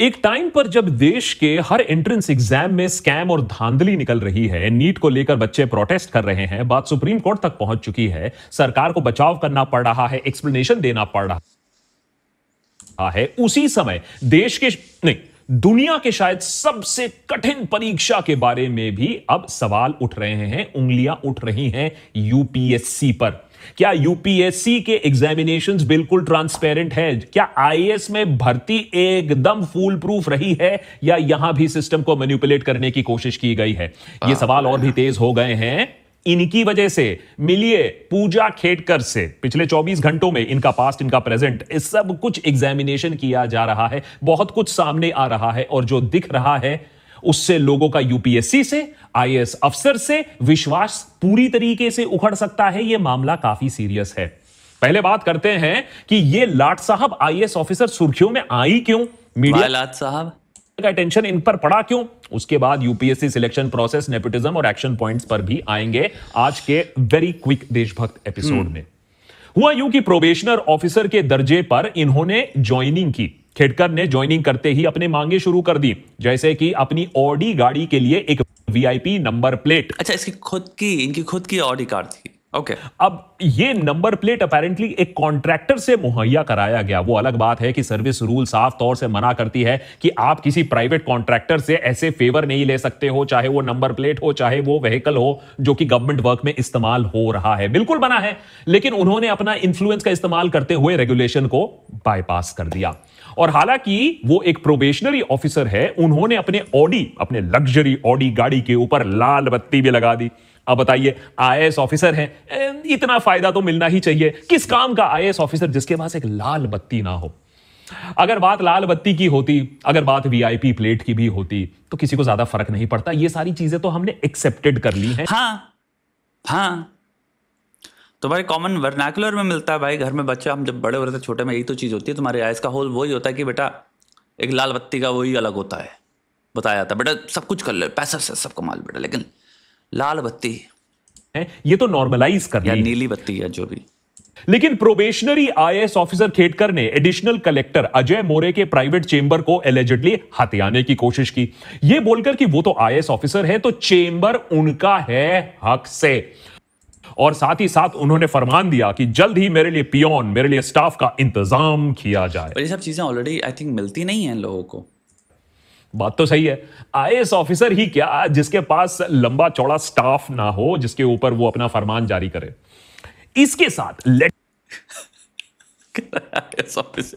एक टाइम पर जब देश के हर एंट्रेंस एग्जाम में स्कैम और धांधली निकल रही है नीट को लेकर बच्चे प्रोटेस्ट कर रहे हैं बात सुप्रीम कोर्ट तक पहुंच चुकी है सरकार को बचाव करना पड़ रहा है एक्सप्लेनेशन देना पड़ रहा है उसी समय देश के नहीं दुनिया के शायद सबसे कठिन परीक्षा के बारे में भी अब सवाल उठ रहे हैं उंगलियां उठ रही हैं यूपीएससी पर क्या यूपीएससी के एग्जामिनेशन बिल्कुल ट्रांसपेरेंट है क्या आईएएस में भर्ती एकदम फूल प्रूफ रही है या यहां भी सिस्टम को मैन्युपुलेट करने की कोशिश की गई है ये हाँ। सवाल और भी तेज हो गए हैं इनकी वजह से मिलिए पूजा खेडकर से पिछले 24 घंटों में इनका पास्ट इनका प्रेजेंट इस सब कुछ एग्जामिनेशन किया जा रहा है बहुत कुछ सामने आ रहा है और जो दिख रहा है उससे लोगों का यूपीएससी से आईएएस अफसर से विश्वास पूरी तरीके से उखड़ सकता है यह मामला काफी सीरियस है पहले बात करते हैं कि ये लाट साहब आईएएस ऑफिसर सुर्खियों में आई क्यों मीडिया लाट साहब का टेंशन इन पर पड़ा क्यों उसके बाद यूपीएससी सिलेक्शन प्रोसेस नेपोटिज्म और एक्शन पॉइंट्स पर भी आएंगे आज के वेरी क्विक देशभक्त एपिसोड हम्म। में हुआ यूं कि प्रोबेशनर ऑफिसर के दर्जे पर इन्होंने ज्वाइनिंग की खेडकर ने ज्वाइनिंग करते ही अपने मांगे शुरू कर दी जैसे कि अपनी ऑडी गाड़ी के लिए एक वीआईपी नंबर प्लेट अच्छा इसकी खुद की इनकी खुद की ऑडी कार थी ओके okay. अब ये नंबर प्लेट अपेरेंटली एक कॉन्ट्रैक्टर से मुहैया कराया गया वो अलग बात है कि सर्विस रूल साफ तौर से मना करती है कि आप किसी प्राइवेट कॉन्ट्रैक्टर से ऐसे फेवर नहीं ले सकते हो चाहे वो नंबर प्लेट हो चाहे वो व्हीकल हो जो कि गवर्नमेंट वर्क में इस्तेमाल हो रहा है बिल्कुल बना है लेकिन उन्होंने अपना इन्फ्लुएंस का इस्तेमाल करते हुए रेगुलेशन को बाईपास कर दिया और हालांकि वो एक प्रोबेशनरी ऑफिसर है उन्होंने अपने ऑडी अपने लग्जरी ऑडी गाड़ी के ऊपर लाल बत्ती भी लगा दी अब बताइए आईएएस ऑफिसर हैं इतना फायदा तो मिलना ही चाहिए किस काम का आईएएस ऑफिसर जिसके पास एक लाल बत्ती ना हो अगर बात लाल बत्ती की होती अगर बात वीआईपी प्लेट की भी होती तो किसी को ज्यादा फर्क नहीं पड़ता ये सारी चीजें तो हमने एक्सेप्टेड कर ली है हाँ हाँ तुम्हारे कॉमन वर्नाकुलर में मिलता है भाई घर में बच्चे हम जब बड़े हो रहे थे छोटे में यही तो चीज़ होती है तुम्हारे आयस का होल वही होता है कि बेटा एक लाल बत्ती का वही अलग होता है बताया जाता है बेटा सब कुछ कर ले पैसा से सब कमाल बेटा लेकिन लाल बत्ती है ये तो नॉर्मलाइज कर या नीली बत्ती या जो भी लेकिन प्रोबेशनरी आईएएस ऑफिसर खेडकर ने एडिशनल कलेक्टर अजय मोरे के प्राइवेट चेंबर को एलिजिडली हथियाने की कोशिश की यह बोलकर कि वो तो आईएएस ऑफिसर है तो चेंबर उनका है हक से और साथ ही साथ उन्होंने फरमान दिया कि जल्द ही मेरे लिए पियोन मेरे लिए स्टाफ का इंतजाम किया जाए ये सब चीजें ऑलरेडी आई थिंक मिलती नहीं है लोगों को बात तो सही है आई ऑफिसर ही क्या जिसके पास लंबा चौड़ा स्टाफ ना हो जिसके ऊपर वो अपना फरमान जारी करे इसके साथ लेट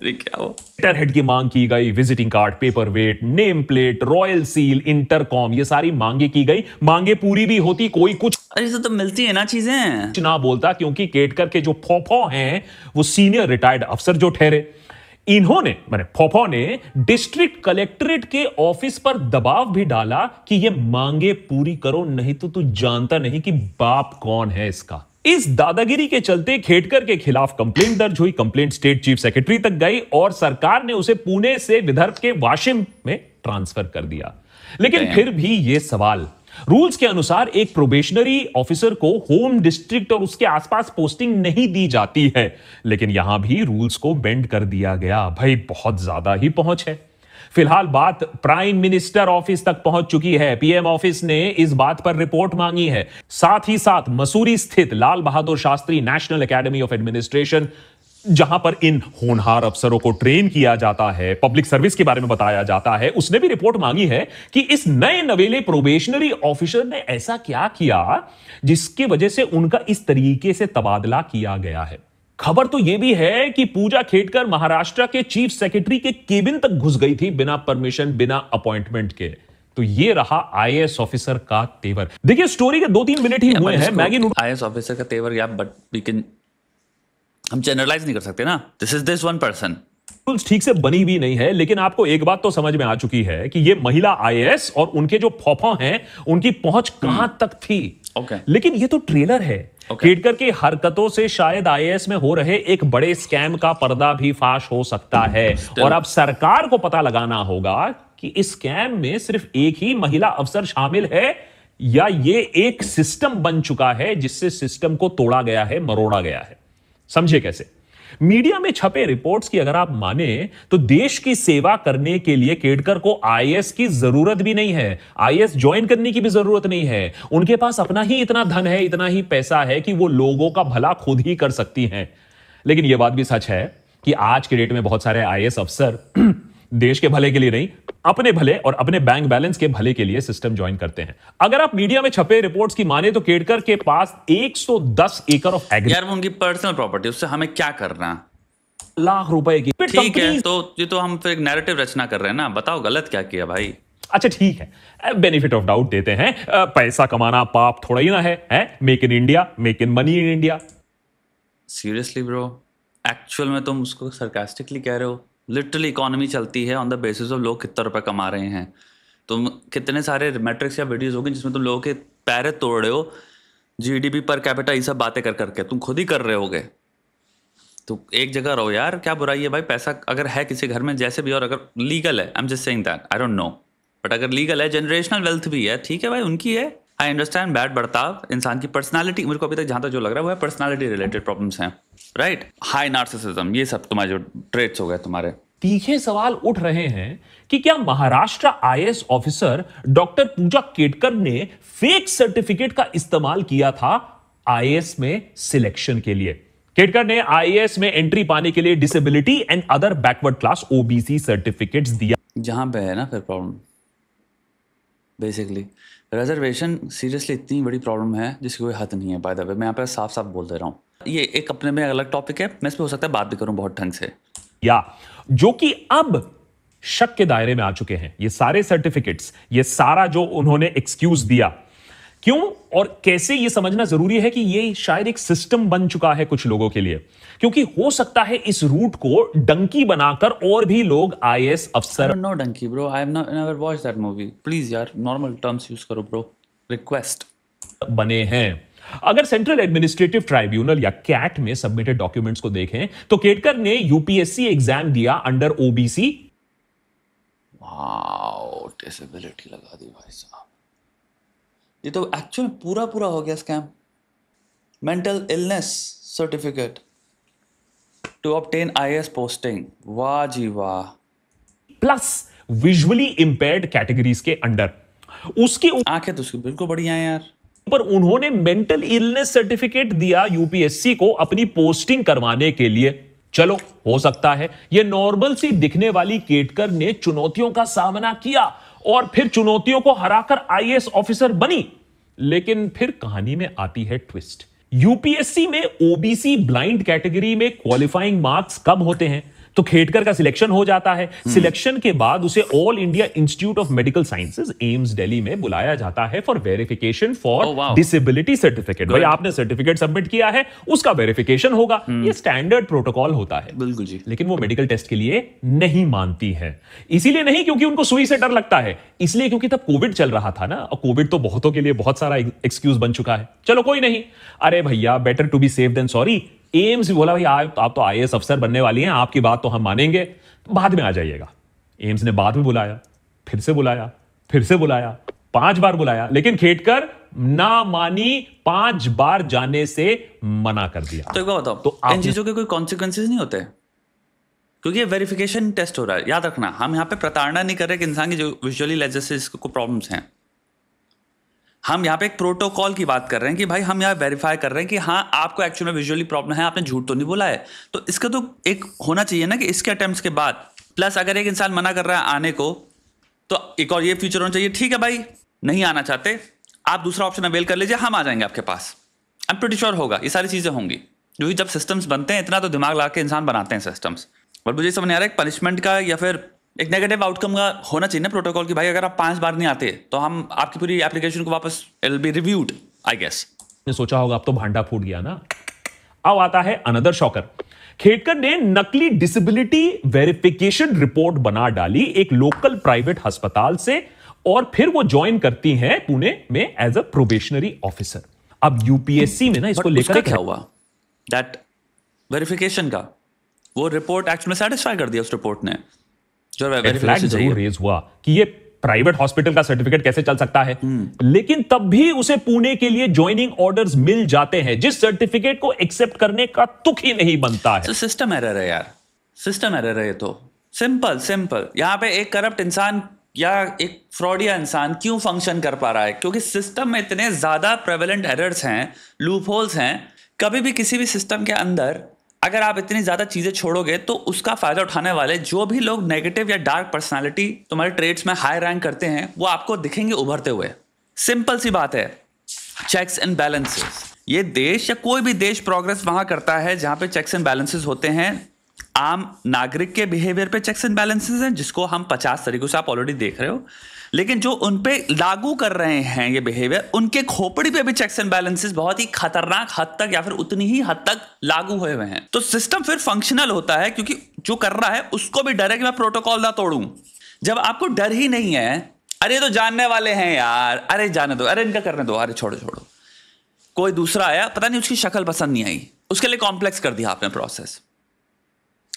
लेटर हेड की मांग की गई visiting card paper weight name plate royal seal intercom ये सारी मांगे की गई मांगे पूरी भी होती कोई कुछ अरे तो, तो मिलती है ना चीजें ना बोलता क्योंकि केटकर के जो फोफो हैं वो सीनियर रिटायर्ड अफसर जो ठहरे इन्होंने मैंने फोफो ने डिस्ट्रिक्ट कलेक्ट्रेट के ऑफिस पर दबाव भी डाला कि ये मांगे पूरी करो नहीं तो तू जानता नहीं कि बाप कौन है इसका इस दादागिरी के चलते खेडकर के खिलाफ कंप्लेंट दर्ज हुई कंप्लेंट स्टेट चीफ सेक्रेटरी तक गई और सरकार ने उसे पुणे से विदर्भ के वाशिम में ट्रांसफर कर दिया लेकिन फिर भी यह सवाल रूल्स के अनुसार एक प्रोबेशनरी ऑफिसर को होम डिस्ट्रिक्ट और उसके आसपास पोस्टिंग नहीं दी जाती है लेकिन यहां भी रूल्स को बेंड कर दिया गया भाई बहुत ज्यादा ही पहुंच है फिलहाल बात प्राइम मिनिस्टर ऑफिस तक पहुंच चुकी है पीएम ऑफिस ने इस बात पर रिपोर्ट मांगी है साथ ही साथ मसूरी स्थित Lal Bahadur Shastri National Academy of Administration जहां पर इन होनहार अफसरों को ट्रेन किया जाता है पब्लिक सर्विस के बारे में बताया जाता है उसने भी रिपोर्ट मांगी है कि इस नए नवेले प्रोबेशनरी ऑफिसर ने ऐसा क्या किया जिसके वजह से उनका इस तरीके से तबादला किया गया है खबर तो यह भी है कि पूजा खेड़कर महाराष्ट्र के चीफ सेक्रेटरी के केबिन तक घुस गई थी बिना परमिशन बिना अपॉइंटमेंट के तो ये रहा आईएएस ऑफिसर का तेवर देखिए स्टोरी के दो तीन मिनट ही हुए हैं मैगी आईएएस ऑफिसर का तेवर या बट वी कैन हम जनरलाइज नहीं कर सकते ना this is this one person ठीक से बनी भी नहीं है लेकिन आपको एक बात तो समझ में आ चुकी है कि ये महिला आईएएस और उनके जो फोफा हैं उनकी पहुंच कहां तक थी okay. लेकिन ये तो ट्रेलर है केडकर okay. की हरकतों से शायद आईएएस में हो रहे एक बड़े स्कैम का पर्दा भी फाश हो सकता है और अब सरकार को पता लगाना होगा कि इस स्कैम में सिर्फ एक ही महिला अफसर शामिल है या ये एक सिस्टम बन चुका है जिससे सिस्टम को तोड़ा गया है मरोड़ा गया है समझे कैसे मीडिया में छपे रिपोर्ट्स की अगर आप माने तो देश की सेवा करने के लिए केडकर को आईएएस की जरूरत भी नहीं है आईएएस ज्वाइन करने की भी जरूरत नहीं है उनके पास अपना ही इतना धन है इतना ही पैसा है कि वो लोगों का भला खुद ही कर सकती हैं लेकिन यह बात भी सच है कि आज के डेट में बहुत सारे आईएएस अफसर देश के भले के लिए नहीं अपने भले और अपने बैंक बैलेंस के भले के लिए सिस्टम ज्वाइन करते हैं अगर आप मीडिया में छपे रिपोर्ट्स की माने तो केडकर के पास 110 एकड़ ऑफ एग्री उनकी पर्सनल प्रॉपर्टी उससे हमें क्या करना लाख रुपए की ठीक है तो ये तो हम फिर एक नैरेटिव रचना कर रहे हैं ना बताओ गलत क्या किया भाई अच्छा ठीक है बेनिफिट ऑफ डाउट देते हैं पैसा कमाना पाप थोड़ा ही ना है, है? Make in India make in money in India seriously bro actual में तुम उसको सरकास्टिकली कह रहे हो लिटरली इकोनॉमी चलती है ऑन द बेसिस ऑफ लोग कितना रुपए कमा रहे हैं तुम तो कितने सारे मैट्रिक्स या वीडियोज़ होगी जिसमें तुम लोगों के पैरे तोड़ रहे हो जीडीपी पर कैपिटा ये सब बातें कर करके तुम खुद ही कर रहे होगे तो एक जगह रहो यार क्या बुराई है भाई पैसा अगर है किसी घर में जैसे भी और अगर लीगल है I am just saying that I don't know but अगर लीगल है जनरेशनल वेल्थ भी है ठीक है भाई उनकी है आई अंडरस्टैंड बैड बर्ताव इंसान की पर्सनैलिटी मेरे को अभी तक जहां तक जो लग रहा है वो है पर्सनैलिटी रिलेटेड प्रॉब्लम्स हैं राइट हाई नार्सिसिज्म ये सब तुम्हारे जो ट्रेट्स हो गए तुम्हारे तीखे सवाल उठ रहे हैं कि क्या Maharashtra I officer doctor Puja Ketkar ने फेक सर्टिफिकेट का इस्तेमाल किया था आई में सिलेक्शन के लिए केटकर ने आई में एंट्री पाने के लिए disability and other backward class OBC certificates दिया जहां पे है ना फिर प्रॉब्लम बेसिकली रिजर्वेशन सीरियसली इतनी बड़ी प्रॉब्लम है जिसकी कोई हद नहीं है बाय द वे मैं यहाँ पर साफ साफ बोल दे रहा हूँ ये एक अपने में अलग टॉपिक है मैं इस पर हो सकता है बात भी करूँ बहुत ढंग से या जो कि अब शक के दायरे में आ चुके हैं ये सारे सर्टिफिकेट्स ये सारा जो उन्होंने एक्सक्यूज दिया क्यों और कैसे यह समझना जरूरी है कि ये शायद एक सिस्टम बन चुका है कुछ लोगों के लिए क्योंकि हो सकता है इस रूट को डंकी बनाकर और भी लोग आईएएस अफसर no Dunki bro I have never watch that movie please यार नॉर्मल टर्म्स यूज करो ब्रो रिक्वेस्ट बने हैं अगर सेंट्रल एडमिनिस्ट्रेटिव ट्राइब्यूनल या कैट में सबमिटेड डॉक्यूमेंट्स को देखें तो केटकर ने यूपीएससी एग्जाम दिया अंडर ओबीसी डिसेबिलिटी लगा दी भाई साहब ये तो एक्चुअल पूरा पूरा हो गया scam mental illness certificate to obtain I posting वाह जी वाह प्लस विजुअली इंपेयर्ड कैटेगरीज के अंडर उसकी आंखें तो उसकी बिल्कुल बढ़िया है यार पर उन्होंने मेंटल इलनेस सर्टिफिकेट दिया यूपीएससी को अपनी पोस्टिंग करवाने के लिए चलो हो सकता है यह नॉर्मल सी दिखने वाली केटकर ने चुनौतियों का सामना किया और फिर चुनौतियों को हराकर आईएएस ऑफिसर बनी लेकिन फिर कहानी में आती है ट्विस्ट यूपीएससी में ओबीसी ब्लाइंड कैटेगरी में क्वालिफाइंग मार्क्स कम होते हैं तो खेडकर का सिलेक्शन हो जाता है सिलेक्शन हम्म। के बाद उसे all India institute of medical sciences AIIMS Delhi में बुलाया जाता है for verification for disability certificate भाई आपने सर्टिफिकेट सबमिट किया है उसका वेरिफिकेशन होगा हम्म। ये स्टैंडर्ड प्रोटोकॉल होता है बिल्कुल जी लेकिन वो मेडिकल टेस्ट के लिए नहीं मानती है इसीलिए नहीं क्योंकि उनको सुई से डर लगता है इसलिए क्योंकि तब कोविड चल रहा था ना और कोविड तो बहुतों के लिए बहुत सारा एक्सक्यूज बन चुका है चलो कोई नहीं अरे भैया better to be safe than sorry AIIMS भी बोला भाई आप आप तो आई अफसर बनने वाली हैं आपकी बात तो हम मानेंगे तो बाद में आ जाइएगा एम्स ने बाद में बुलाया फिर से बुलाया फिर से बुलाया पांच बार बुलाया लेकिन खेटकर ना मानी पांच बार जाने से मना कर दिया तो एक बार बताओ तो इन चीजों के कोई कॉन्सिक्वेंसेज नहीं होते क्योंकि वेरिफिकेशन टेस्ट हो रहा है याद रखना हम यहाँ पे प्रताड़ना नहीं कर रहे कि इंसान की जो विजुअली लेजेस इसको प्रॉब्लम्स हैं हम यहाँ पे एक प्रोटोकॉल की बात कर रहे हैं कि भाई हम यहाँ वेरीफाई कर रहे हैं कि हाँ आपको एक्चुअल में विजुअली प्रॉब्लम है आपने झूठ तो नहीं बोला है तो इसका तो एक होना चाहिए ना कि इसके अटैम्प्ट के बाद प्लस अगर एक इंसान मना कर रहा है आने को तो एक और ये फ्यूचर होना चाहिए ठीक है भाई नहीं आना चाहते आप दूसरा ऑप्शन अवेल कर लीजिए हम आ जाएंगे आपके पास एम प्रिटी श्योर होगा ये सारी चीज़ें होंगी क्योंकि जब सिस्टम्स बनते हैं इतना तो दिमाग ला के इंसान बनाते हैं सिस्टम्स बट मुझे समझ नहीं आ रहा है पनिशमेंट का या फिर एक नेगेटिव आउटकम का होना चाहिए ना प्रोटोकॉल की भाई अगर आप पांच बार नहीं आते तो हम आपकी पूरी एप्लीकेशन को वापस it be reviewed I guess ने सोचा होगा अब तो भांडा फूट गया ना अब आता है अनदर शॉकर खेडकर ने नकली डिसेबिलिटी वेरिफिकेशन रिपोर्ट बना डाली एक लोकल प्राइवेट अस्पताल से और फिर वो ज्वाइन करती हैं पुणे में एज अ प्रोबेशनरी ऑफिसर अब यूपीएससी में ना इसको लेकर क्या हुआ दैट वेरिफिकेशन का वो रिपोर्ट एक्चुअली सेटिस्फाई कर दिया उस रिपोर्ट ने जरूर रेज हुआ कि ये प्राइवेट हॉस्पिटल का सर्टिफिकेट कैसे चल सकता है हम्म। लेकिन तब भी उसे पुणे के लिए ज्वाइनिंग ऑर्डर्स मिल जाते हैं जिस सर्टिफिकेट को एक्सेप्ट करने का तुक ही नहीं बनता है सिस्टम एरर है यार सिस्टम एरर है तो सिंपल सिंपल यहाँ पे एक करप्ट इंसान या एक फ्रॉडिया इंसान क्यों फंक्शन कर पा रहा है क्योंकि सिस्टम में इतने ज्यादा प्रेवलेंट एरर्स हैं लूप हैं कभी भी किसी भी सिस्टम के अंदर अगर आप इतनी ज़्यादा चीज़ें छोड़ोगे तो उसका फ़ायदा उठाने वाले जो भी लोग नेगेटिव या डार्क पर्सनालिटी तुम्हारे ट्रेड्स में हाई रैंक करते हैं वो आपको दिखेंगे उभरते हुए सिंपल सी बात है चेक्स एंड बैलेंसेस ये देश या कोई भी देश प्रोग्रेस वहाँ करता है जहाँ पे चेक्स एंड बैलेंसेस होते हैं आम नागरिक के बिहेवियर पे चेक्स एंड बैलेंसेस हैं जिसको हम पचास तरीकों से आप ऑलरेडी देख रहे हो लेकिन जो उन पे लागू कर रहे हैं ये बिहेवियर उनके खोपड़ी पे भी चेक्स एंड बैलेंसेस बहुत ही खतरनाक हद तक या फिर उतनी ही हद तक लागू हुए हुए हैं तो सिस्टम फिर फंक्शनल होता है क्योंकि जो कर रहा है उसको भी डर है कि मैं प्रोटोकॉल ना तोड़ू जब आपको डर ही नहीं है अरे तो जानने वाले हैं यार अरे जाने दो अरे इनका करने दो अरे छोड़ो छोड़ो कोई दूसरा आया पता नहीं उसकी शक्ल पसंद नहीं आई उसके लिए कॉम्प्लेक्स कर दिया आपने प्रोसेस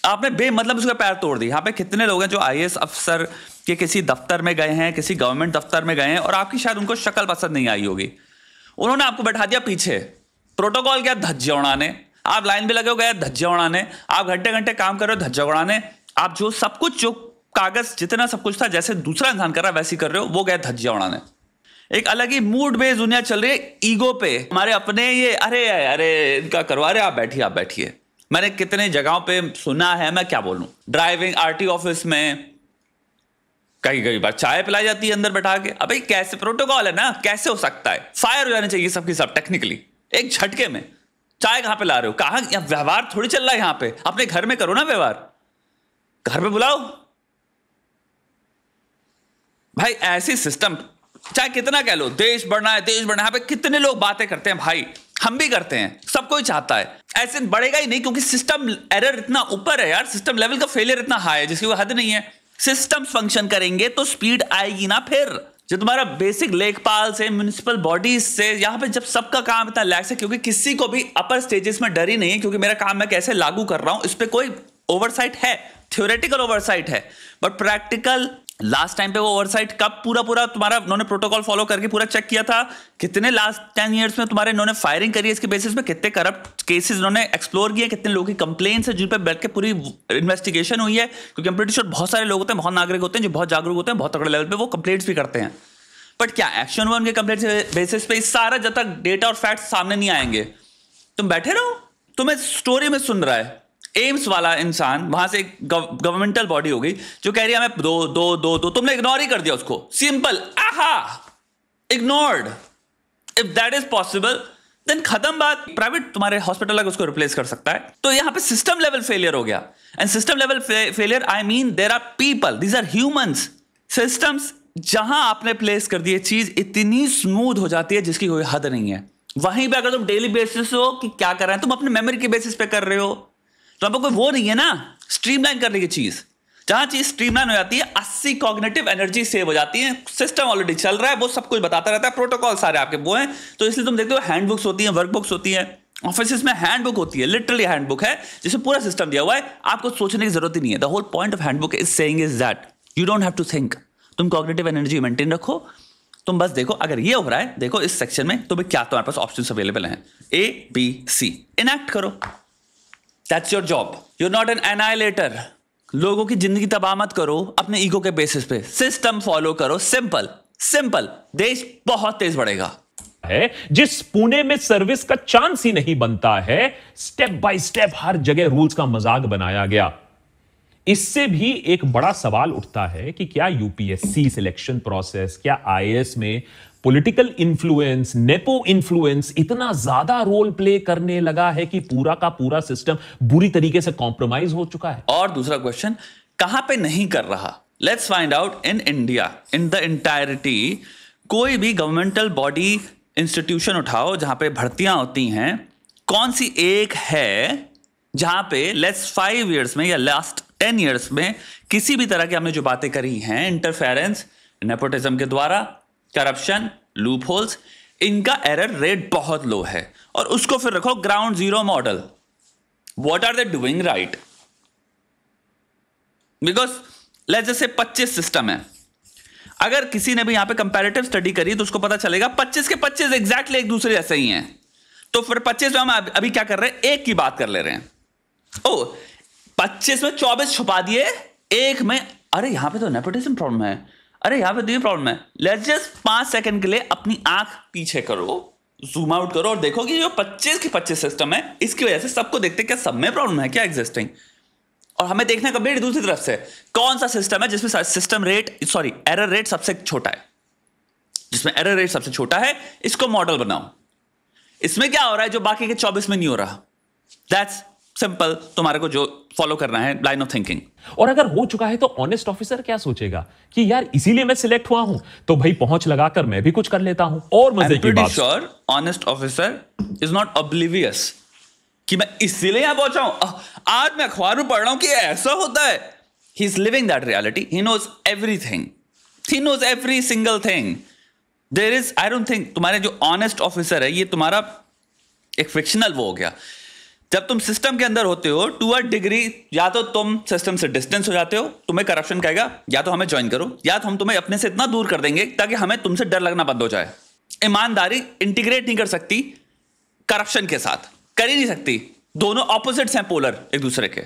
आपने बे मतलब उसका पैर तोड़ दिया यहाँ पे कितने लोग हैं जो आई अफसर के किसी दफ्तर में गए हैं किसी गवर्नमेंट दफ्तर में गए हैं और आपकी शायद उनको शक्ल पसंद नहीं आई होगी उन्होंने आपको बैठा दिया पीछे प्रोटोकॉल क्या धज्जे उड़ाने आप लाइन में लगे हो गए धज्जे उड़ाने आप घंटे घंटे काम कर रहे हो धज्जा उड़ाने आप जो सब कुछ जो कागज जितना सब कुछ था जैसे दूसरा इंसान कर रहा है वैसे कर रहे हो वो गए धज्जिया उड़ाने एक अलग ही मूड बेस्ड दुनिया चल रही है ईगो पे हमारे अपने ये अरे अरे इनका करवा रहे आप बैठिए आप बैठिए मैंने कितने जगहों पे सुना है मैं क्या बोलूं ड्राइविंग आरटी ऑफिस में कहीं कहीं बार चाय पिलाई जाती है अंदर बैठा के अबे कैसे प्रोटोकॉल है ना कैसे हो सकता है फायर हो जाना चाहिए सबकी सब टेक्निकली एक झटके में चाय कहां पे ला रहे हो कहा व्यवहार थोड़ी चल रहा है यहां पे अपने घर में करो ना व्यवहार घर पे बुलाओ भाई ऐसी सिस्टम चाहे कितना कह लो देश बढ़ना है देश बढ़ना है पे कितने लोग बातें करते हैं भाई हम भी करते हैं सब कोई चाहता है ऐसे बढ़ेगा ही नहीं क्योंकि सिस्टम एरर इतना ऊपर है यार सिस्टम लेवल का फेलियर इतना हाई है जिसकी वो हद नहीं है सिस्टम फंक्शन करेंगे तो स्पीड आएगी ना फिर जो तुम्हारा बेसिक लेखपाल से म्यूनिसिपल बॉडीज से यहाँ पे जब सबका काम इतना लैक्स है क्योंकि किसी को भी अपर स्टेजेस में डर ही नहीं है क्योंकि मेरा काम मैं कैसे लागू कर रहा हूँ इस पर कोई ओवरसाइट है थ्योरेटिकल ओवरसाइट है बट प्रैक्टिकल लास्ट टाइम पे वो ओवरसाइट कब पूरा पूरा तुम्हारा उन्होंने प्रोटोकॉल फॉलो करके पूरा चेक किया था कितने लास्ट टेन ईयर्स में तुम्हारे इन्होंने फायरिंग करी है इसके बेसिस पे कितने करप्ट केसेस उन्होंने एक्सप्लोर किए कितने लोगों की कंप्लेन है जिन पर बैठ के पूरी इन्वेस्टिगेशन हुई है क्योंकि हम प्रिटी बहुत सारे लोग होते हैं बहुत नागरिक होते हैं जो बहुत जागरूक होते हैं बहुत तगड़े लेवल पर वो कंप्लेट्स भी करते हैं बट क्या एक्शन हुआ उनके कंप्लेट बेसिस पे इस सारा जब तक डेटा और फैक्ट्स सामने नहीं आएंगे तुम बैठे रहो तुम्हें स्टोरी में सुन रहा है एम्स वाला इंसान वहां से गवर्नमेंटल बॉडी हो गई जो कह रही है हमें दो दो दो दो तुमने इग्नोर ही कर दिया उसको सिंपल आहा ignored if that is possible then खत्म बात प्राइवेट तुम्हारे हॉस्पिटल अगर उसको रिप्लेस कर सकता है तो यहां पे सिस्टम लेवल फेलियर हो गया and system level failure I mean there are people these are humans systems जहां आपने प्लेस कर दी चीज इतनी स्मूथ हो जाती है जिसकी कोई हद नहीं है वहीं पे अगर तुम डेली बेसिस हो कि क्या कर रहे हैं तुम अपने मेमोरी के बेसिस पे कर रहे हो तो आपको कोई वो नहीं है ना स्ट्रीमलाइन करने की चीज जहां चीज स्ट्रीमलाइन हो जाती है अस्सी कॉग्नेटिव एनर्जी सेव हो जाती है सिस्टम ऑलरेडी चल रहा है वो सब कुछ बताता रहता है प्रोटोकॉल सारे आपके वो हैं तो इसलिए तुम देखते हो हैंड बुक्स होती हैं वर्क बुक्स होती हैं ऑफिस में हैंड बुक होती है लिटरली हैंड बुक है जिसमें पूरा सिस्टम दिया हुआ है आपको सोचने की जरूरत ही नहीं है the whole point of handbook is saying is that you don't have to think तुम कॉग्नेटिव एनर्जी मेंटेन रखो तुम बस देखो अगर ये हो रहा है देखो इस सेक्शन में तुम्हें क्या तुम्हारे पास ऑप्शन अवेलेबल हैं ए बी सी इनएक्ट करो that's your job you not an annihilator लोगों की जिंदगी तबाह मत करो अपने ईगो के बेसिस पे सिस्टम फॉलो करो सिंपल सिंपल देश बहुत तेज बढ़ेगा है जिस पुणे में सर्विस का चांस ही नहीं बनता है स्टेप बाय स्टेप हर जगह रूल्स का मजाक बनाया गया इससे भी एक बड़ा सवाल उठता है कि क्या यूपीएससी सिलेक्शन प्रोसेस क्या आईएएस में पॉलिटिकल इन्फ्लुएंस नेपो इन्फ्लुएंस इतना ज्यादा रोल प्ले करने लगा है कि पूरा का पूरा सिस्टम बुरी तरीके से कॉम्प्रोमाइज हो चुका है और दूसरा क्वेश्चन कहां पे नहीं कर रहा let's find out in India in the entirety कोई भी गवर्नमेंटल बॉडी इंस्टीट्यूशन उठाओ जहां पे भर्तियां होती हैं कौन सी एक है जहां पे लेट्स फाइव ईयर्स में या लास्ट टेन ईयर्स में किसी भी तरह की हमने जो बातें करी हैं इंटरफेरेंस नेपोटिज्म के द्वारा करप्शन लूप होल्स इनका एरर रेट बहुत लो है और उसको फिर रखो ground zero model what are they doing right because let's जैसे 25 सिस्टम है अगर किसी ने भी यहां पे कंपैरेटिव स्टडी करी तो उसको पता चलेगा 25 के 25 एग्जैक्टली एक दूसरे जैसे ही हैं तो फिर 25 में हम अभी क्या कर रहे हैं एक की बात कर ले रहे हैं ओ 25 में 24 छुपा दिए एक में अरे यहां पे तो नेपोटिज्म प्रॉब्लम है अरे यहां पे दो ही प्रॉब्लम है लेट्स जस्ट पांच सेकंड के लिए अपनी आंख पीछे करो जूम आउट करो और देखो कि जो पच्चीस की पच्चीस सिस्टम है इसकी वजह से सबको देखते क्या सब में प्रॉब्लम है क्या एग्जिस्टिंग और हमें देखना कभी दूसरी तरफ से कौन सा सिस्टम है जिसमें system rate sorry error rate सबसे छोटा है जिसमें एरर रेट सबसे छोटा है इसको मॉडल बनाओ इसमें क्या हो रहा है जो बाकी के 24 में नहीं हो रहा दैट्स सिंपल तुम्हारे को जो फॉलो करना है लाइन ऑफ थिंकिंग और अगर हो चुका है तो ऑनेस्ट ऑफिसर क्या सोचेगा कि यार इसीलिए मैं सिलेक्ट हुआ हूं तो भाई पहुंच लगाकर मैं भी कुछ कर लेता हूं और मजे की बात sure honest officer is not oblivious कि मैं इसीलिए यहां पहुंचा हूं आज मैं अखबार में पढ़ रहा हूं कि ऐसा होता है he is living that reality he knows everything he knows every single thing there is I don't think तुम्हारे जो ऑनेस्ट ऑफिसर है ये तुम्हारा एक फिक्शनल वो हो गया जब तुम सिस्टम के अंदर होते हो टू अ डिग्री या तो तुम सिस्टम से डिस्टेंस हो जाते हो तुम्हें करप्शन कहेगा या तो हमें ज्वाइन करो या तो हम तुम्हें अपने से इतना दूर कर देंगे ताकि हमें तुमसे डर लगना बंद हो जाए ईमानदारी इंटीग्रेट नहीं कर सकती करप्शन के साथ कर ही नहीं सकती दोनों ऑपोजिट्स हैं पोलर एक दूसरे के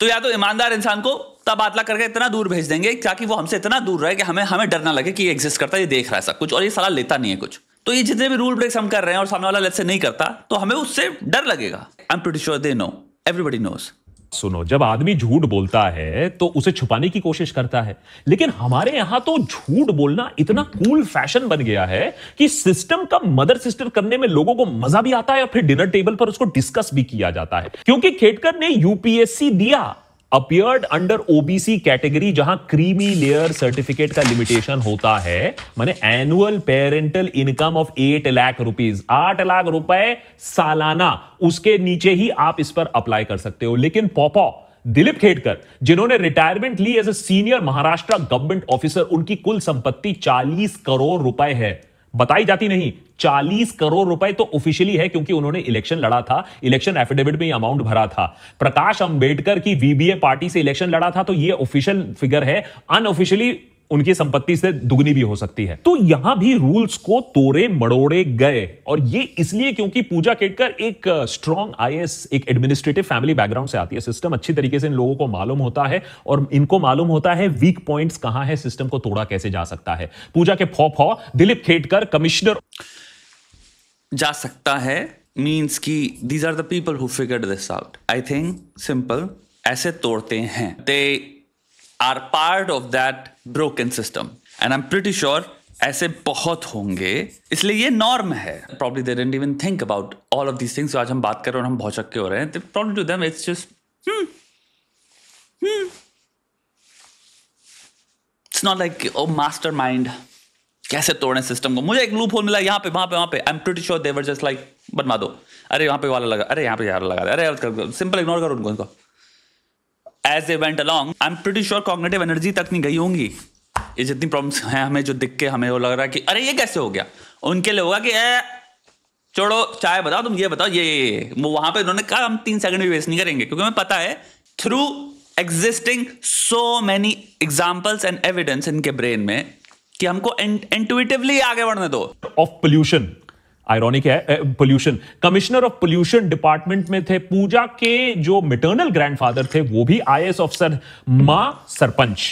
तो या तो ईमानदार इंसान को तबादला करके इतना दूर भेज देंगे ताकि वो हमसे इतना दूर रहे कि हमें हमें डर ना लगे कि ये एग्जिस्ट करता है ये देख रहा है सब कुछ और ये सलाह लेता नहीं है कुछ तो ये जितने भी रूल ब्रेक्स हम कर रहे हैं और सामने वाला लेट से नहीं करता तो हमें उससे डर लगेगा I am pretty sure they know everybody knows सुनो जब आदमी झूठ बोलता है तो उसे छुपाने की कोशिश करता है लेकिन हमारे यहां तो झूठ बोलना इतना कूल फैशन बन गया है कि सिस्टम का मदर सिस्टर करने में लोगों को मजा भी आता है और फिर डिनर टेबल पर उसको डिस्कस भी किया जाता है क्योंकि खेडकर ने यूपीएससी दिया अपियर्ड अंडर ओबीसी कैटेगरी जहां क्रीमी लेयर सर्टिफिकेट का लिमिटेशन होता है माने annual parental income of eight lakh rupees आठ लाख रुपए सालाना उसके नीचे ही आप इस पर अप्लाई कर सकते हो लेकिन पॉपॉ दिलीप खेडकर जिन्होंने रिटायरमेंट ली as a senior Maharashtra government officer उनकी कुल संपत्ति 40 करोड़ रुपए है बताई जाती नहीं चालीस करोड़ रुपए तो ऑफिशियली है क्योंकि उन्होंने इलेक्शन लड़ा था इलेक्शन एफिडेविट में अमाउंट भरा था प्रकाश अंबेडकर की वीबीए पार्टी से इलेक्शन लड़ा था तो ये ऑफिशियल फिगर है अनऑफिशियली उनकी संपत्ति से दुगनी भी हो सकती है तो यहां भी रूल्स को तोड़े मड़ोड़े गए और ये इसलिए क्योंकि पूजा केटकर एक स्ट्रॉन्ग आई एक एडमिनिस्ट्रेटिव फैमिली बैकग्राउंड से आती है सिस्टम अच्छी तरीके से इन लोगों को मालूम होता है और इनको मालूम होता है वीक पॉइंट कहां है सिस्टम को तोड़ा कैसे जा सकता है पूजा के फॉ फॉ दिलीप खेटकर कमिश्नर जा सकता है मीन्स की these are people who figure this out I think simple ऐसे तोड़ते हैं they are part of that broken system and I am pretty sure ऐसे बहुत होंगे इसलिए ये नॉर्म है probably they don't even think about all of these things आज हम बात कर रहे हैं और हम बहुत चक्के हो रहे हैं problem to them it's just it's not like oh mastermind कैसे तोड़े सिस्टम को मुझे एक लूप होल मिला यहाँ पे वहाँ पे वहाँ पे I am pretty sure they're just like बनवा दो अरे यहाँ पे वाला लगा अरे यहाँ पे यार लगा अरे सिंपल इग्नोर करो उनको as a went along I am pretty sure cognitive energy तक नहीं गई होंगी ये जितनी प्रॉब्लम्स हैं हमें जो दिख के हमें वो लग रहा है कि अरे ये कैसे हो गया उनके लिए होगा कि ए छोड़ो चाय बताओ तुम ये बताओ ये ये वो वहां पे उन्होंने कहा हम तीन सेकंड भी वेस्ट नहीं करेंगे क्योंकि हमें पता है through existing so many examples and evidence इनके ब्रेन में कि हमको इंटुएटिवली आगे बढ़ने दो ऑफ पोल्यूशन आयरोनिक है pollution commissioner of pollution department में थे पूजा के जो मिटर्नल ग्रैंडफादर थे वो भी आईएएस ऑफिसर मां सरपंच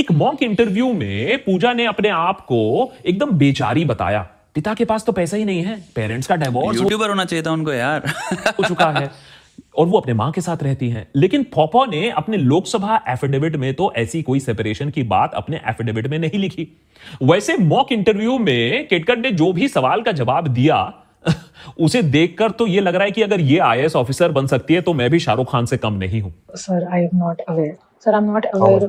एक मॉक इंटरव्यू में पूजा ने अपने आप को एकदम बेचारी बताया पिता के पास तो पैसा ही नहीं है पेरेंट्स का डाइवोर्स यूट्यूबर होना चाहिए था उनको यार हो चुका है और वो अपने मां के साथ रहती हैं लेकिन पॉपा ने अपने लोकसभा एफिडेविट में तो ऐसी कोई सेपरेशन की बात अपने एफिडेविट में नहीं लिखी वैसे मॉक इंटरव्यू में केटकर ने जो भी सवाल का जवाब दिया उसे देखकर तो ये लग रहा है कि अगर ये आईएएस ऑफिसर बन सकती है तो मैं भी शाहरुख खान से कम नहीं हूं sir I am not aware sir I am not aware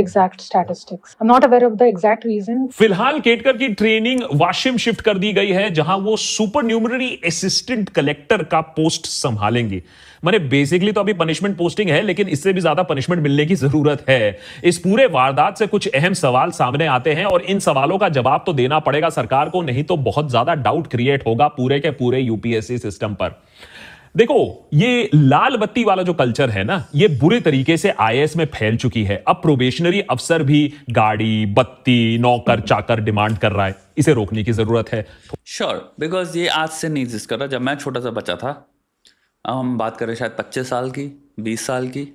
exact statistics I am not aware of the exact reason फिलहाल केटकर की ट्रेनिंग वाशिम शिफ्ट कर दी गई है जहां वो सुपर न्यूमररी असिस्टेंट कलेक्टर का पोस्ट संभालेंगे मैंने बेसिकली तो अभी पनिशमेंट पोस्टिंग है लेकिन इससे भी ज्यादा पनिशमेंट मिलने की जरूरत है इस पूरे वारदात से कुछ अहम सवाल सामने आते हैं और इन सवालों का जवाब तो देना पड़ेगा सरकार को नहीं तो बहुत ज्यादा डाउट क्रिएट होगा पूरे के पूरे यूपीएससी सिस्टम पर देखो ये लाल बत्ती वाला जो कल्चर है ना ये बुरे तरीके से आईएएस में फैल चुकी है अब प्रोबेशनरी अफसर भी गाड़ी बत्ती नौकर चाकर डिमांड कर रहा है इसे रोकने की जरूरत है श्योर sure, बिकॉज ये आज से नहीं एग्जिस्ट कर रहा जब मैं छोटा सा बच्चा था अब हम बात करें शायद पच्चीस साल की बीस साल की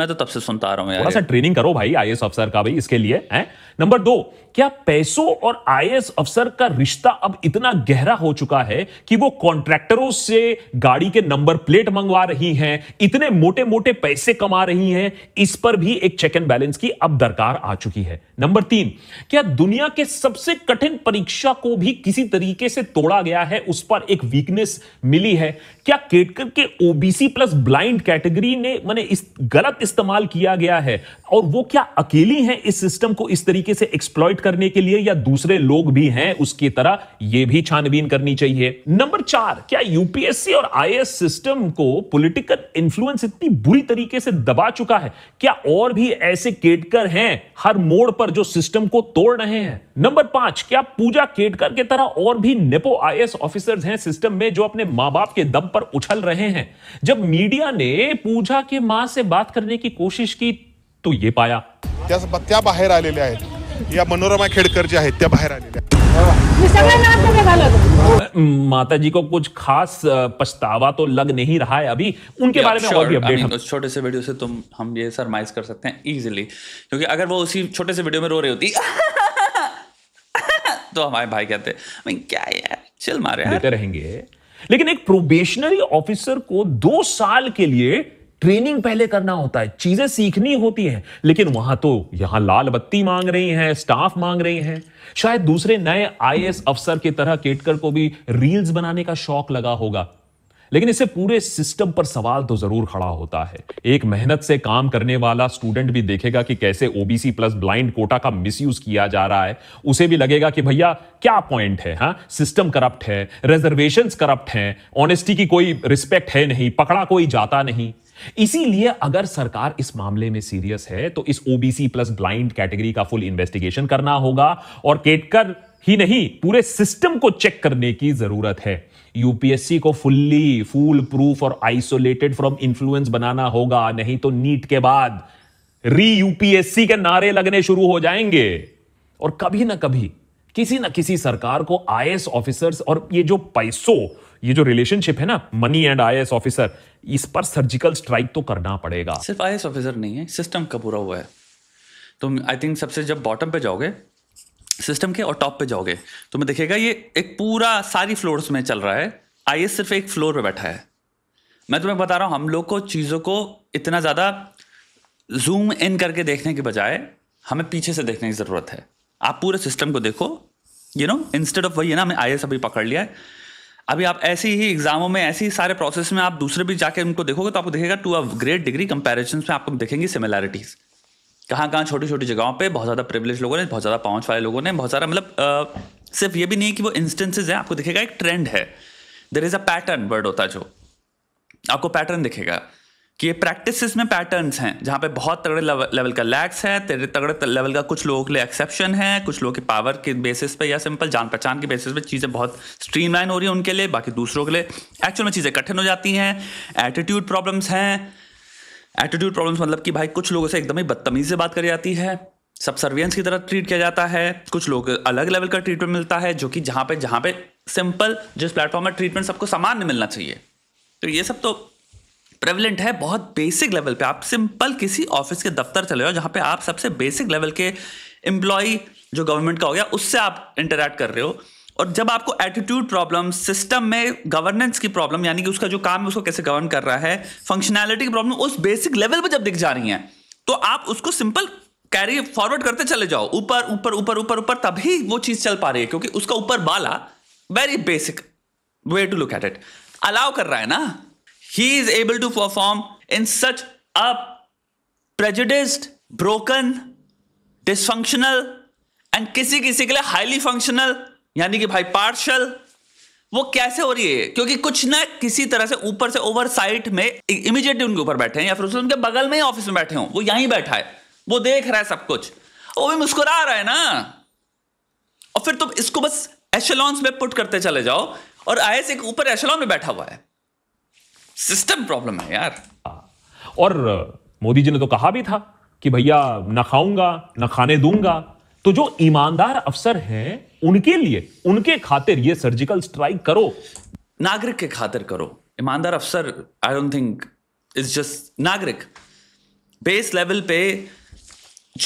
मैं तो तब से सुनता आ रहा हूं थोड़ा सा ट्रेनिंग करो भाई आई अफसर का भाई इसके लिए है नंबर दो क्या पैसों और आई अफसर का रिश्ता अब इतना गहरा हो चुका है कि वो कॉन्ट्रैक्टरों से गाड़ी के नंबर प्लेट मंगवा रही हैं इतने मोटे मोटे पैसे कमा रही हैं इस पर भी एक चेक एंड बैलेंस की अब दरकार आ चुकी है नंबर तीन क्या दुनिया के सबसे कठिन परीक्षा को भी किसी तरीके से तोड़ा गया है उस पर एक वीकनेस मिली है क्या केटकर के ओबीसी प्लस ब्लाइंड कैटेगरी ने मैंने इस गलत इस्तेमाल किया गया है और वो क्या अकेली हैं इस सिस्टम को इस तरीके से एक्सप्लॉइट करने के लिए या दूसरे लोग भी हैं उसकी तरह यह भी छानबीन करनी चाहिए नंबर चार क्या यूपीएससी और आई सिस्टम को पोलिटिकल इंफ्लुएंस इतनी बुरी तरीके से दबा चुका है क्या और भी ऐसे केटकर हैं हर मोड़ पर जो सिस्टम को तोड़ रहे हैं नंबर पांच क्या पूजा केटकर के तरह और भी नेपो आई ऑफिसर्स हैं सिस्टम में जो अपने मां बाप के दम पर उछल रहे हैं जब मीडिया ने पूजा के मां से बात करने करने की कोशिश की तो ये पाया बाहर बाहेर या मनोरमा खेडकर ज्या आहेत त्या बाहेर माता जी को कुछ खास पछतावा तो लग नहीं रहा है अभी उनके बारे में और भी अपडेट हम छोटे से वीडियो से तुम हम ये सरमाइज कर सकते हैं इजीली क्योंकि अगर वो उसी छोटे से वीडियो में रो रही होती तो हमारे भाई कहते हैं क्या यार चल मारे रहेंगे लेकिन एक प्रोबेशनरी ऑफिसर को दो साल के लिए ट्रेनिंग पहले करना होता है चीजें सीखनी होती है लेकिन वहां तो यहां लाल बत्ती मांग रही हैं स्टाफ मांग रही हैं शायद दूसरे नए आई अफसर की तरह केटकर को भी रील्स बनाने का शौक लगा होगा लेकिन इसे पूरे सिस्टम पर सवाल तो जरूर खड़ा होता है एक मेहनत से काम करने वाला स्टूडेंट भी देखेगा कि कैसे ओबीसी प्लस ब्लाइंड कोटा का मिसयूज किया जा रहा है उसे भी लगेगा कि भैया क्या पॉइंट है हाँ सिस्टम करप्ट है रिजर्वेशन करप्ट हैं ऑनेस्टी की कोई रिस्पेक्ट है नहीं पकड़ा कोई जाता नहीं इसीलिए अगर सरकार इस मामले में सीरियस है तो इस ओबीसी प्लस ब्लाइंड कैटेगरी का फुल इन्वेस्टिगेशन करना होगा और केटकर ही नहीं पूरे सिस्टम को चेक करने की जरूरत है यूपीएससी को फुल्ली फूल प्रूफ और आइसोलेटेड फ्रॉम इन्फ्लुएंस बनाना होगा नहीं तो नीट के बाद री यूपीएससी के नारे लगने शुरू हो जाएंगे और कभी ना कभी किसी ना किसी सरकार को आईएएस ऑफिसर्स और ये जो पैसों ये जो रिलेशनशिप है ना मनी एंड आई ऑफिसर इस पर सर्जिकल स्ट्राइक तो करना पड़ेगा सिर्फ आई ऑफिसर नहीं है सिस्टम का पूरा हुआ है तो आई थिंक सबसे जब बॉटम पे जाओगे सिस्टम के और टॉप पे जाओगे तो मैं देखेगा ये एक पूरा सारी फ्लोर्स में चल रहा है आई सिर्फ एक फ्लोर पे बैठा है मैं तुम्हें बता रहा हूँ हम लोग को चीज़ों को इतना ज़्यादा जूम इन करके देखने के बजाय हमें पीछे से देखने की ज़रूरत है आप पूरे सिस्टम को देखो यू नो इंस्टेड ऑफ वही है ना हमें आई अभी पकड़ लिया है अभी आप ऐसे ही एग्जामों में ऐसे ही सारे प्रोसेस में आप दूसरे भी जाके उनको देखोगे तो आपको देखेगा to a great degree comparison में आपको देखेंगे सिमिलैरिटीज़ कहाँ कहाँ छोटी छोटी जगहों पे बहुत ज़्यादा प्रिवलेज लोगों ने बहुत ज़्यादा पहुँच वाले लोगों ने बहुत सारा मतलब सिर्फ ये भी नहीं कि वो इंस्टेंसेज हैं आपको दिखेगा एक ट्रेंड है there is a pattern word होता है जो आपको पैटर्न दिखेगा कि प्रैक्टिस में पैटर्न्स हैं जहाँ पे बहुत तगड़े लेवल का लैक्स है तेरे तगड़े लेवल का कुछ लोगों के लिए एक्सेप्शन है कुछ लोगों के पावर के बेसिस पे या सिंपल जान पहचान के बेसिस पे चीज़ें बहुत स्ट्रीमलाइन हो रही है उनके लिए बाकी दूसरों के लिए एक्चुअल में चीज़ें कठिन हो जाती हैं एटीट्यूड प्रॉब्लम्स हैं एटीट्यूड प्रॉब्लम्स मतलब कि भाई कुछ लोगों से एकदम ही बदतमीज़ से बात करी जाती है सब सर्वियंस की तरह ट्रीट किया जाता है कुछ लोग अलग लेवल का ट्रीटमेंट मिलता है जो कि जहाँ पे जहाँ पे सिंपल जिस प्लेटफॉर्म में ट्रीटमेंट सबको समान मिलना चाहिए तो ये सब तो प्रेवलेंट है बहुत बेसिक लेवल पे आप सिंपल किसी ऑफिस के दफ्तर चले जाओ जहाँ पे आप सबसे बेसिक लेवल के एम्प्लॉय जो गवर्नमेंट का हो गया उससे आप इंटरेक्ट कर रहे हो और जब आपको एटीट्यूड प्रॉब्लम सिस्टम में गवर्नेंस की प्रॉब्लम यानी कि उसका जो काम है उसको कैसे गवर्न कर रहा है फंक्शनैलिटी की प्रॉब्लम उस बेसिक लेवल पर जब दिख जा रही है तो आप उसको सिंपल कैरी फॉरवर्ड करते चले जाओ ऊपर ऊपर ऊपर ऊपर ऊपर तभी वो चीज़ चल पा रही है क्योंकि उसका ऊपर वाला very basic way to look at it allow कर रहा है ना he is able to perform in such a prejudiced, broken, dysfunctional and किसी किसी के लिए highly functional यानी कि भाई partial वो कैसे हो रही है क्योंकि कुछ ना किसी तरह से ऊपर से ओवर साइट में इमीजिएटली उनके ऊपर बैठे हैं या फिर उसने उनके बगल में ही ऑफिस में बैठे हो वो यहीं बैठा है वो देख रहा है सब कुछ वो भी मुस्कुरा रहा है ना और फिर तुम इसको बस एशलॉन्स में पुट करते चले जाओ और आईएस एक ऊपर एशलॉन में बैठा हुआ है सिस्टम प्रॉब्लम है यार और मोदी जी ने तो कहा भी था कि भैया ना खाऊंगा ना खाने दूंगा तो जो ईमानदार अफसर हैं उनके लिए उनके खातिर ये सर्जिकल स्ट्राइक करो नागरिक के खातिर करो ईमानदार अफसर I don't think is just नागरिक बेस लेवल पे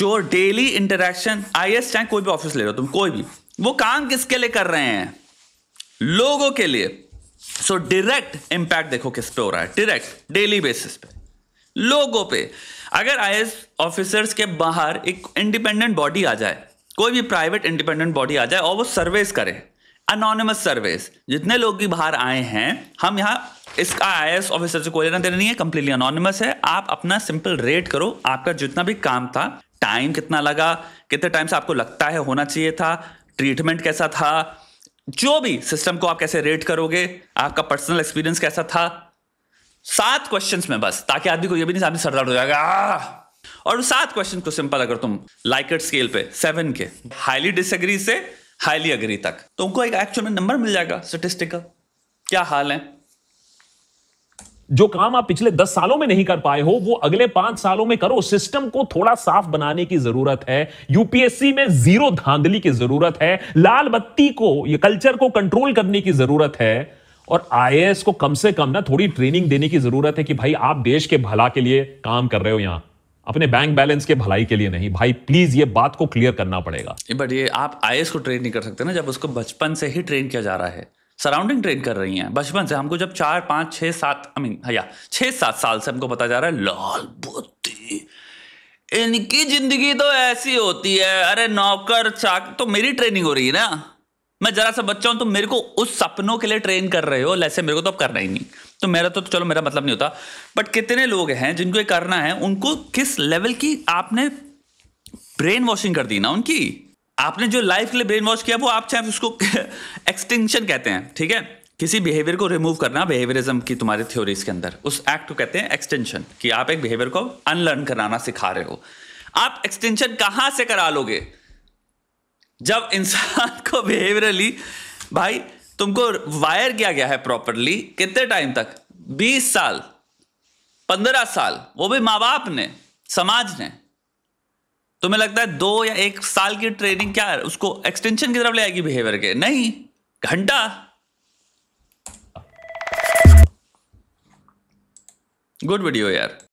जो डेली इंटरेक्शन आई एस चाहे कोई भी ऑफिस ले रहे हो तुम कोई भी वो काम किसके लिए कर रहे हैं लोगों के लिए सो डायरेक्ट इंपैक्ट देखो किस पे हो रहा है डायरेक्ट डेली बेसिस पे लोगों पे अगर आई ऑफिसर्स के बाहर एक इंडिपेंडेंट बॉडी आ जाए कोई भी प्राइवेट इंडिपेंडेंट बॉडी आ जाए और वो सर्वेस करे अनोनमस सर्वेस जितने लोग भी बाहर आए हैं हम यहाँ इसका आई ऑफिसर से कोई लेना देना नहीं है कंप्लीटली अनोनमस है आप अपना सिंपल रेट करो आपका जितना भी काम था टाइम कितना लगा कितने टाइम से आपको लगता है होना चाहिए था ट्रीटमेंट कैसा था जो भी सिस्टम को आप कैसे रेट करोगे आपका पर्सनल एक्सपीरियंस कैसा था सात क्वेश्चन में बस ताकि आदमी को यह भी नहीं सरदार हो जाएगा और सात क्वेश्चन को सिंपल अगर तुम लाइक स्केल पे सेवन के हाईली डिसएग्री से हाईली अग्री तक तो उनको एक एक्चुअल में नंबर मिल जाएगा स्टेटिस्टिकल क्या हाल है जो काम आप पिछले दस सालों में नहीं कर पाए हो वो अगले पांच सालों में करो सिस्टम को थोड़ा साफ बनाने की जरूरत है यूपीएससी में जीरो धांधली की जरूरत है लाल बत्ती को ये कल्चर को कंट्रोल करने की जरूरत है और आईएएस को कम से कम ना थोड़ी ट्रेनिंग देने की जरूरत है कि भाई आप देश के भला के लिए काम कर रहे हो यहां अपने बैंक बैलेंस के भलाई के लिए नहीं भाई प्लीज ये बात को क्लियर करना पड़ेगा बट ये आप आईएएस को ट्रेन नहीं कर सकते ना जब उसको बचपन से ही ट्रेन किया जा रहा है सराउंडिंग ट्रेन कर रही हैं बचपन से हमको जब चार पाँच छः सात आई मीन हया छः सात साल से हमको पता जा रहा है लाल बुद्धि इनकी जिंदगी तो ऐसी होती है अरे नौकर चाक तो मेरी ट्रेनिंग हो रही है ना मैं जरा सा बच्चा हूं तो मेरे को उस सपनों के लिए ट्रेन कर रहे हो लैसे मेरे को तो अब करना ही नहीं तो मेरा तो, तो चलो मेरा मतलब नहीं होता बट कितने लोग हैं जिनको ये करना है उनको किस लेवल की आपने ब्रेन वॉशिंग कर दी ना उनकी आपने जो लाइफ के लिए ब्रेन वॉश किया वो आप चाहे उसको एक्सटेंशन कहते हैं ठीक है किसी बिहेवियर को रिमूव करना बिहेवियरिज्म की तुम्हारी थ्योरीज के अंदर उस एक्ट को कहते हैं एक्सटेंशन कि आप एक बिहेवियर को अनलर्न कराना सिखा रहे हो आप एक्सटेंशन कहां से करा लोगे जब इंसान को बिहेवियरली भाई तुमको वायर किया गया है प्रॉपरली कितने टाइम तक 20 साल 15 साल वो भी माँ बाप ने समाज ने तुम्हें तो लगता है दो या एक साल की ट्रेनिंग क्या है? उसको एक्सटेंशन की तरफ ले आएगी बिहेवियर के नहीं घंटा गुड वीडियो यार